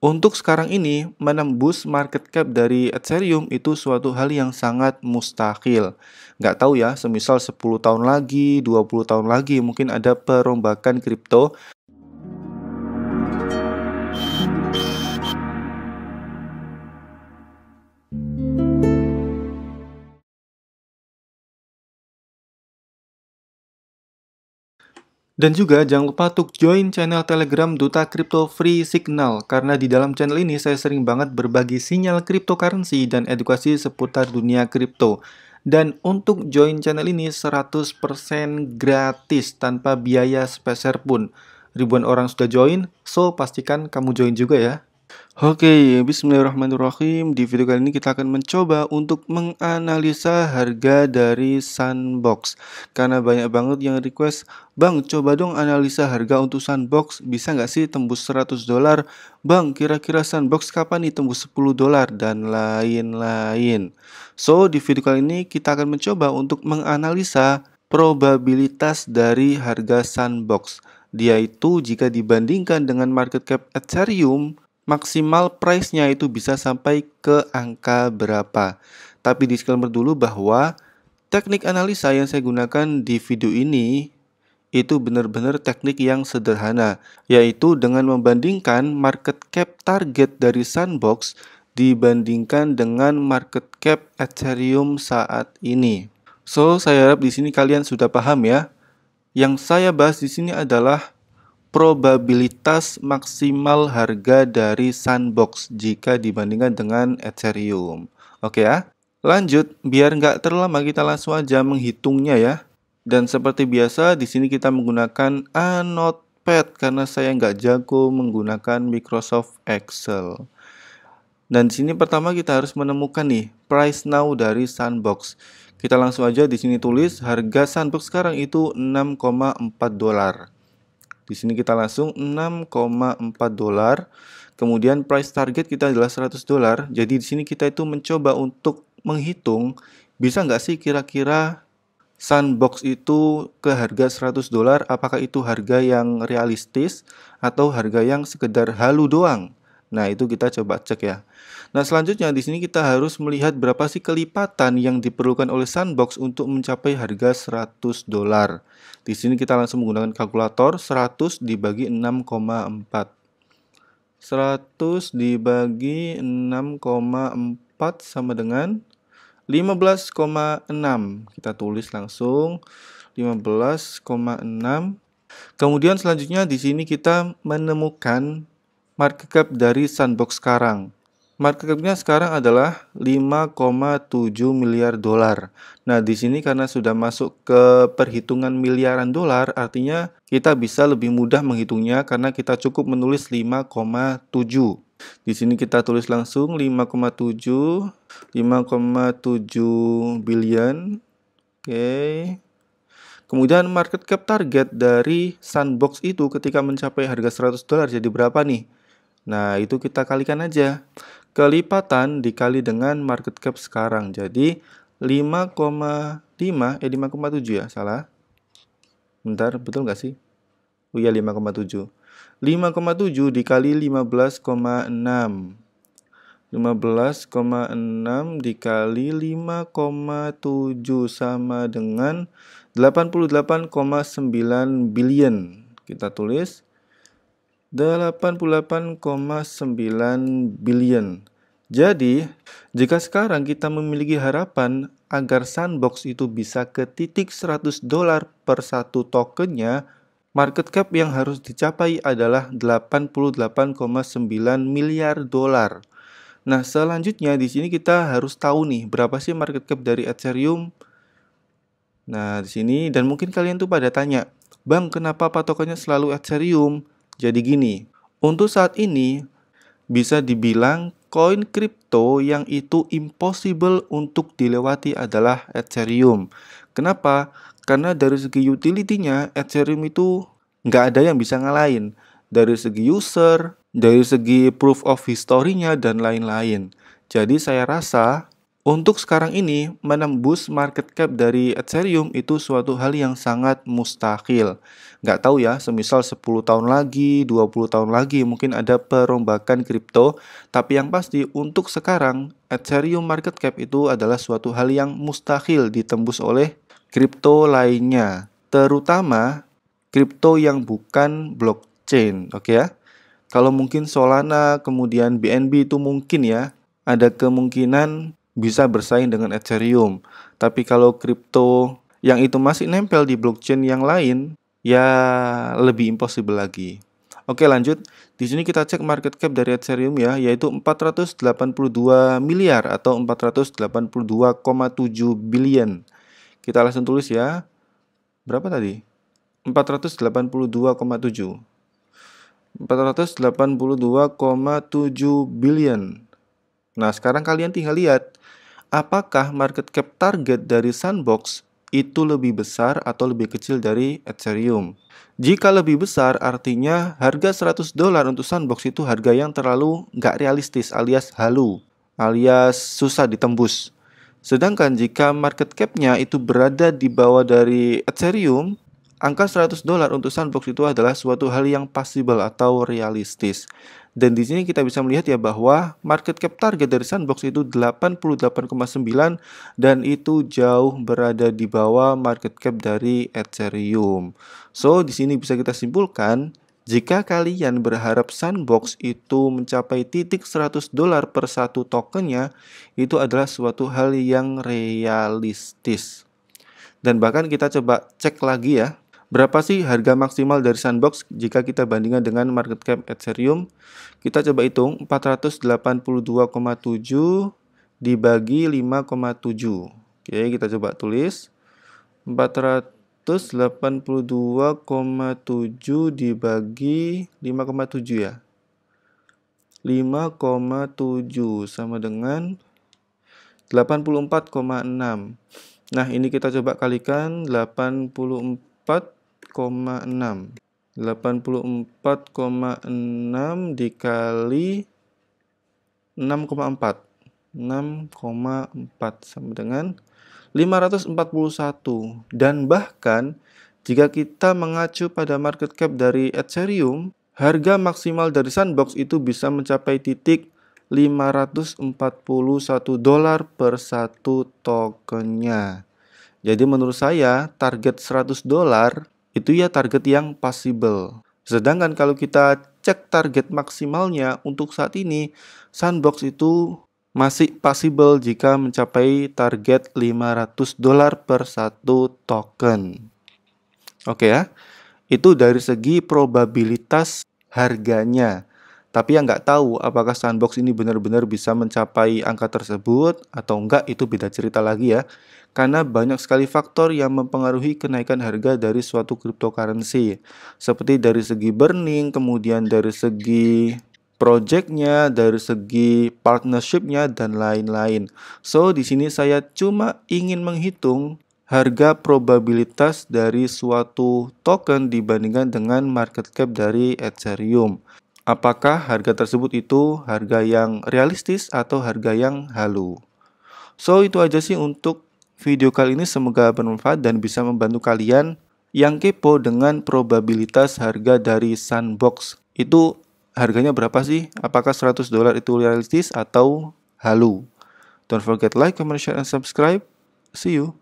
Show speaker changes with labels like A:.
A: Untuk sekarang ini, menembus market cap dari Ethereum itu suatu hal yang sangat mustahil. Nggak tahu ya, semisal 10 tahun lagi, 20 tahun lagi, mungkin ada perombakan kripto Dan juga jangan lupa untuk join channel Telegram Duta Crypto Free Signal karena di dalam channel ini saya sering banget berbagi sinyal cryptocurrency dan edukasi seputar dunia kripto. Dan untuk join channel ini 100% gratis tanpa biaya sepeser pun. Ribuan orang sudah join, so pastikan kamu join juga ya. Oke, bismillahirrahmanirrahim. Di video kali ini kita akan mencoba untuk menganalisa harga dari Sandbox Karena banyak banget yang request, Bang coba dong analisa harga untuk Sandbox Bisa nggak sih tembus 100 dolar? Bang, kira-kira Sandbox kapan nih tembus 10 dolar? Dan lain-lain. So, di video kali ini kita akan mencoba untuk menganalisa probabilitas dari harga Sandbox, Dia itu jika dibandingkan dengan market cap Ethereum, maksimal price-nya itu bisa sampai ke angka berapa. Tapi disclaimer dulu bahwa teknik analisa yang saya gunakan di video ini itu benar-benar teknik yang sederhana, yaitu dengan membandingkan market cap target dari Sandbox dibandingkan dengan market cap Ethereum saat ini. So, saya harap di sini kalian sudah paham ya. Yang saya bahas di sini adalah probabilitas maksimal harga dari sandbox jika dibandingkan dengan Ethereum. Oke ya, lanjut biar nggak terlama kita langsung aja menghitungnya ya. Dan seperti biasa di sini kita menggunakan Notepad karena saya nggak jago menggunakan Microsoft Excel. Dan di sini pertama kita harus menemukan nih price now dari sandbox. Kita langsung aja di sini tulis harga sandbox sekarang itu 6,4 dolar. Di sini kita langsung 6,4 dolar. Kemudian price target kita adalah 100 dolar. Jadi di sini kita itu mencoba untuk menghitung bisa nggak sih kira-kira sandbox itu ke harga 100 dolar apakah itu harga yang realistis atau harga yang sekedar halu doang. Nah, itu kita coba cek ya. Nah, selanjutnya di sini kita harus melihat berapa sih kelipatan yang diperlukan oleh sandbox untuk mencapai harga 100 dolar. Di sini kita langsung menggunakan kalkulator 100 dibagi 6,4. 100 dibagi 6,4 sama dengan 15,6. Kita tulis langsung 15,6. Kemudian selanjutnya di sini kita menemukan market cap dari Sandbox sekarang. Market capnya sekarang adalah 5,7 miliar dolar. Nah, di sini karena sudah masuk ke perhitungan miliaran dolar, artinya kita bisa lebih mudah menghitungnya karena kita cukup menulis 5,7. Di sini kita tulis langsung 5,7 5,7 billion. Oke. Okay. Kemudian market cap target dari Sandbox itu ketika mencapai harga 100 dolar jadi berapa nih? Nah, itu kita kalikan aja. Kelipatan dikali dengan market cap sekarang. Jadi 5,5 eh 5,7 ya, salah. Bentar, betul nggak sih? Oh iya 5,7. 5,7 dikali 15,6. 15,6 dikali 5,7 sama dengan 88,9 billion. Kita tulis 88,9 billion. Jadi, jika sekarang kita memiliki harapan agar sandbox itu bisa ke titik 100 dolar per satu tokennya, market cap yang harus dicapai adalah 88,9 miliar dolar. Nah, selanjutnya di sini kita harus tahu nih berapa sih market cap dari Ethereum. Nah, di sini dan mungkin kalian tuh pada tanya, "Bang, kenapa patokannya selalu Ethereum?" Jadi gini, untuk saat ini bisa dibilang koin kripto yang itu impossible untuk dilewati adalah Ethereum. Kenapa? Karena dari segi utility-nya Ethereum itu nggak ada yang bisa ngalahin. Dari segi user, dari segi proof of history-nya, dan lain-lain. Jadi saya rasa untuk sekarang ini, menembus market cap dari Ethereum itu suatu hal yang sangat mustahil. Nggak tahu ya, semisal 10 tahun lagi, 20 tahun lagi mungkin ada perombakan kripto, tapi yang pasti untuk sekarang Ethereum market cap itu adalah suatu hal yang mustahil ditembus oleh kripto lainnya, terutama kripto yang bukan blockchain, oke okay ya? Kalau mungkin Solana, kemudian BNB itu mungkin ya, ada kemungkinan bisa bersaing dengan Ethereum. Tapi kalau kripto yang itu masih nempel di blockchain yang lain, ya lebih impossible lagi. Oke lanjut, di sini kita cek market cap dari Ethereum ya, yaitu 482 miliar atau 482,7 billion. Kita langsung tulis ya, berapa tadi? 482,7. 482,7 billion. Nah, sekarang kalian tinggal lihat apakah market cap target dari Sandbox itu lebih besar atau lebih kecil dari Ethereum. Jika lebih besar, artinya harga 100 dolar untuk sandbox itu harga yang terlalu nggak realistis alias halu, alias susah ditembus. Sedangkan jika market cap-nya itu berada di bawah dari Ethereum, Angka 100 dolar untuk sandbox itu adalah suatu hal yang possible atau realistis. Dan di sini kita bisa melihat ya bahwa market cap target dari sandbox itu 88,9 dan itu jauh berada di bawah market cap dari Ethereum. So, di sini bisa kita simpulkan jika kalian berharap sandbox itu mencapai titik 100 dolar per satu tokennya, itu adalah suatu hal yang realistis. Dan bahkan kita coba cek lagi ya Berapa sih harga maksimal dari sandbox jika kita bandingkan dengan market cap Ethereum? Kita coba hitung 482,7 dibagi 5,7. Oke, kita coba tulis 482,7 dibagi 5,7 ya. 5,7 sama dengan 84,6. Nah, ini kita coba kalikan 84 84,6. 84,6 dikali 6,4. 6,4 sama dengan 541 dan bahkan jika kita mengacu pada market cap dari Ethereum harga maksimal dari sandbox itu bisa mencapai titik 541 dolar per satu tokennya. Jadi menurut saya target 100 dolar itu ya target yang possible. Sedangkan kalau kita cek target maksimalnya untuk saat ini, sandbox itu masih possible jika mencapai target 500 dolar per satu token. Oke ya, itu dari segi probabilitas harganya. Tapi yang nggak tahu apakah sandbox ini benar-benar bisa mencapai angka tersebut atau enggak itu beda cerita lagi ya karena banyak sekali faktor yang mempengaruhi kenaikan harga dari suatu cryptocurrency seperti dari segi burning kemudian dari segi projectnya, dari segi partnershipnya dan lain-lain. So di sini saya cuma ingin menghitung harga probabilitas dari suatu token dibandingkan dengan market cap dari Ethereum. Apakah harga tersebut itu harga yang realistis atau harga yang halu? So itu aja sih untuk Video kali ini semoga bermanfaat dan bisa membantu kalian yang kepo dengan probabilitas harga dari sandbox. Itu harganya berapa sih? Apakah 100 dolar itu realistis atau halu? Don't forget like, comment, share, and subscribe. See you.